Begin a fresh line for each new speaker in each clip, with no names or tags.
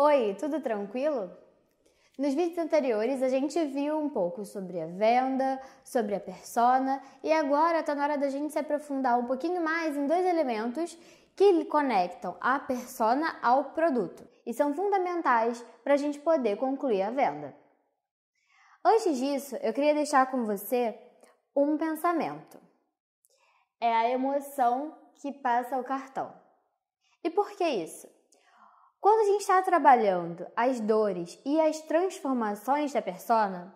Oi, tudo tranquilo? Nos vídeos anteriores a gente viu um pouco sobre a venda, sobre a persona e agora está na hora da gente se aprofundar um pouquinho mais em dois elementos que conectam a persona ao produto e são fundamentais para a gente poder concluir a venda. Antes disso, eu queria deixar com você um pensamento. É a emoção que passa o cartão. E por que isso? Quando a gente está trabalhando as dores e as transformações da persona,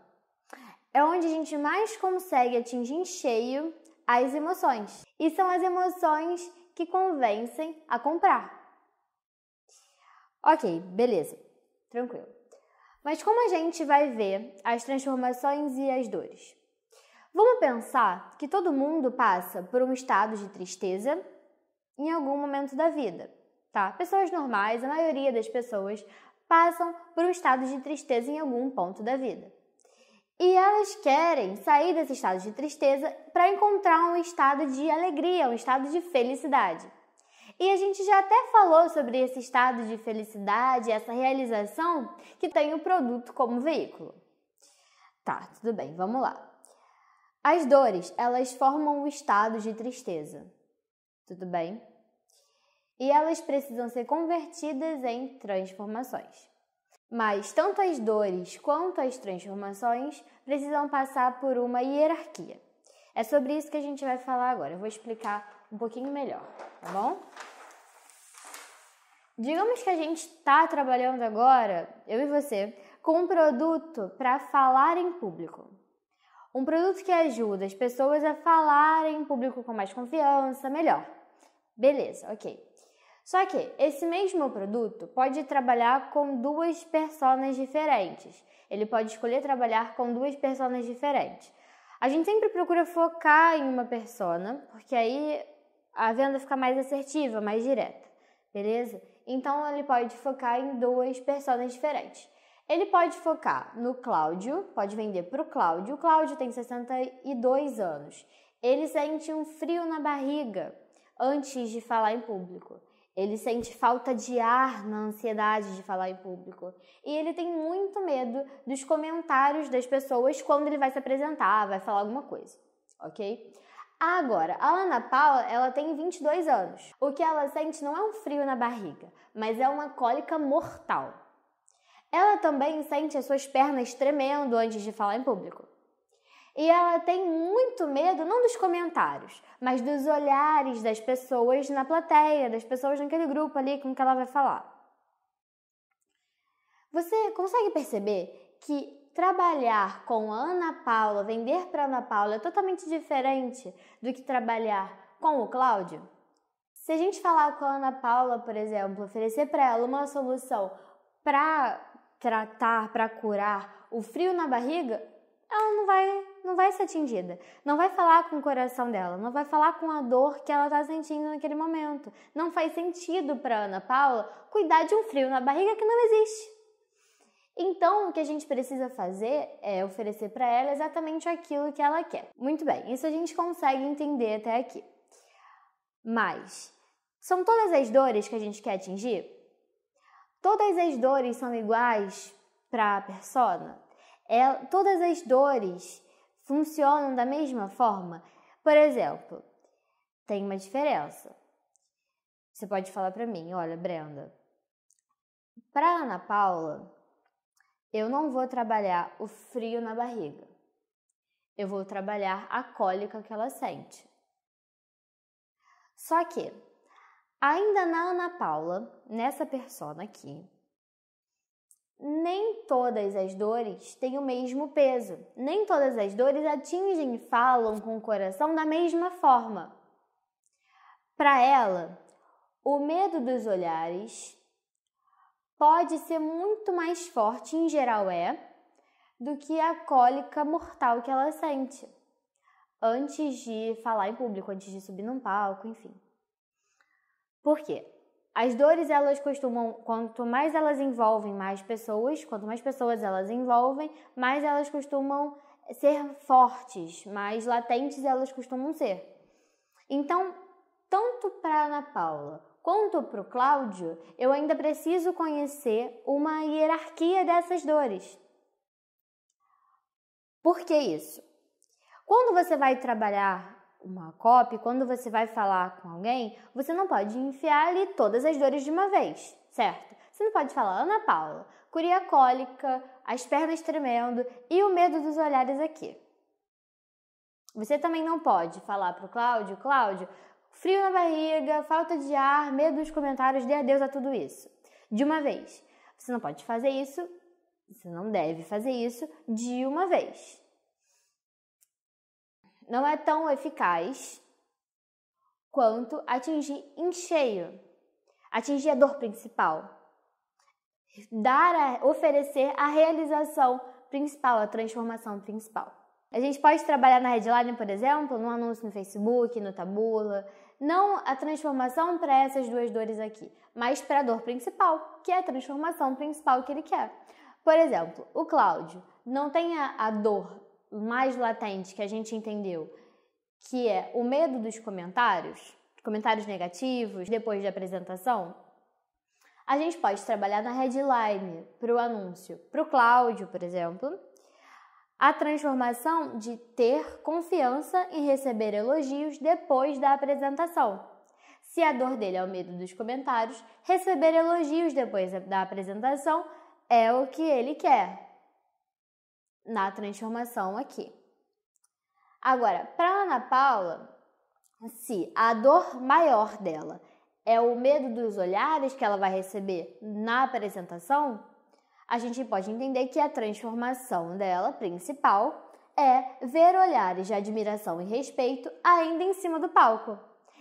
é onde a gente mais consegue atingir em cheio as emoções. E são as emoções que convencem a comprar. Ok, beleza, tranquilo. Mas como a gente vai ver as transformações e as dores? Vamos pensar que todo mundo passa por um estado de tristeza em algum momento da vida tá? Pessoas normais, a maioria das pessoas, passam por um estado de tristeza em algum ponto da vida. E elas querem sair desse estado de tristeza para encontrar um estado de alegria, um estado de felicidade. E a gente já até falou sobre esse estado de felicidade, essa realização que tem o produto como veículo. Tá, tudo bem, vamos lá. As dores, elas formam o um estado de tristeza. Tudo bem? e elas precisam ser convertidas em transformações. Mas tanto as dores quanto as transformações precisam passar por uma hierarquia. É sobre isso que a gente vai falar agora. Eu vou explicar um pouquinho melhor, tá bom? Digamos que a gente está trabalhando agora, eu e você, com um produto para falar em público. Um produto que ajuda as pessoas a falarem em público com mais confiança, melhor. Beleza, ok. Só que esse mesmo produto pode trabalhar com duas personas diferentes. Ele pode escolher trabalhar com duas personas diferentes. A gente sempre procura focar em uma persona, porque aí a venda fica mais assertiva, mais direta, beleza? Então ele pode focar em duas personas diferentes. Ele pode focar no Cláudio, pode vender para o Cláudio. O Cláudio tem 62 anos. Ele sente um frio na barriga antes de falar em público. Ele sente falta de ar na ansiedade de falar em público. E ele tem muito medo dos comentários das pessoas quando ele vai se apresentar, vai falar alguma coisa, ok? Agora, a Ana Paula, ela tem 22 anos. O que ela sente não é um frio na barriga, mas é uma cólica mortal. Ela também sente as suas pernas tremendo antes de falar em público. E ela tem muito medo, não dos comentários, mas dos olhares das pessoas na plateia, das pessoas naquele grupo ali com que ela vai falar. Você consegue perceber que trabalhar com a Ana Paula, vender para Ana Paula é totalmente diferente do que trabalhar com o Cláudio? Se a gente falar com a Ana Paula, por exemplo, oferecer para ela uma solução para tratar, para curar o frio na barriga, ela não vai não vai ser atingida, não vai falar com o coração dela, não vai falar com a dor que ela está sentindo naquele momento. Não faz sentido para Ana Paula cuidar de um frio na barriga que não existe. Então, o que a gente precisa fazer é oferecer para ela exatamente aquilo que ela quer. Muito bem, isso a gente consegue entender até aqui. Mas são todas as dores que a gente quer atingir? Todas as dores são iguais para a persona? É, todas as dores funcionam da mesma forma? Por exemplo, tem uma diferença. Você pode falar para mim, olha, Brenda, para Ana Paula, eu não vou trabalhar o frio na barriga. Eu vou trabalhar a cólica que ela sente. Só que, ainda na Ana Paula, nessa persona aqui, nem todas as dores têm o mesmo peso, nem todas as dores atingem e falam com o coração da mesma forma. Para ela, o medo dos olhares pode ser muito mais forte, em geral é, do que a cólica mortal que ela sente antes de falar em público, antes de subir num palco, enfim. Por quê? As dores, elas costumam, quanto mais elas envolvem mais pessoas, quanto mais pessoas elas envolvem, mais elas costumam ser fortes, mais latentes elas costumam ser. Então, tanto para Ana Paula quanto para o Cláudio, eu ainda preciso conhecer uma hierarquia dessas dores. Por que isso? Quando você vai trabalhar uma cópia, quando você vai falar com alguém, você não pode enfiar ali todas as dores de uma vez, certo? Você não pode falar Ana Paula, curia cólica, as pernas tremendo e o medo dos olhares aqui. Você também não pode falar para o Cláudio, Cláudio, frio na barriga, falta de ar, medo dos comentários, dê adeus a tudo isso. De uma vez. Você não pode fazer isso, você não deve fazer isso de uma vez não é tão eficaz quanto atingir em cheio, atingir a dor principal, dar a, oferecer a realização principal, a transformação principal. A gente pode trabalhar na headline, por exemplo, num anúncio no Facebook, no Tabula, não a transformação para essas duas dores aqui, mas para a dor principal, que é a transformação principal que ele quer. Por exemplo, o Cláudio não tem a, a dor mais latente que a gente entendeu, que é o medo dos comentários, comentários negativos depois da apresentação, a gente pode trabalhar na headline para o anúncio, para o Cláudio, por exemplo, a transformação de ter confiança em receber elogios depois da apresentação. Se a dor dele é o medo dos comentários, receber elogios depois da apresentação é o que ele quer na transformação aqui. Agora, para Ana Paula, se a dor maior dela é o medo dos olhares que ela vai receber na apresentação, a gente pode entender que a transformação dela principal é ver olhares de admiração e respeito ainda em cima do palco.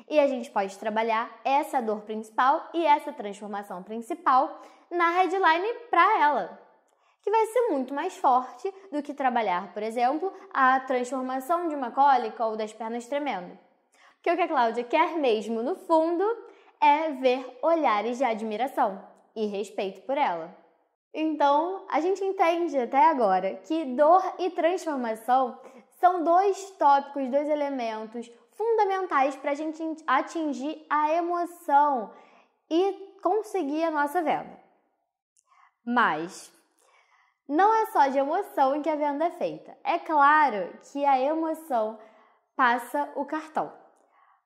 E a gente pode trabalhar essa dor principal e essa transformação principal na headline para ela que vai ser muito mais forte do que trabalhar, por exemplo, a transformação de uma cólica ou das pernas tremendo. Porque o que a Cláudia quer mesmo, no fundo, é ver olhares de admiração e respeito por ela. Então, a gente entende até agora que dor e transformação são dois tópicos, dois elementos fundamentais para a gente atingir a emoção e conseguir a nossa venda. Mas não é só de emoção que a venda é feita. É claro que a emoção passa o cartão,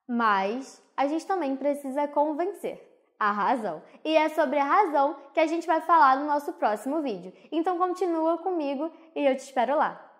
mas a gente também precisa convencer a razão. E é sobre a razão que a gente vai falar no nosso próximo vídeo. Então continua comigo e eu te espero lá.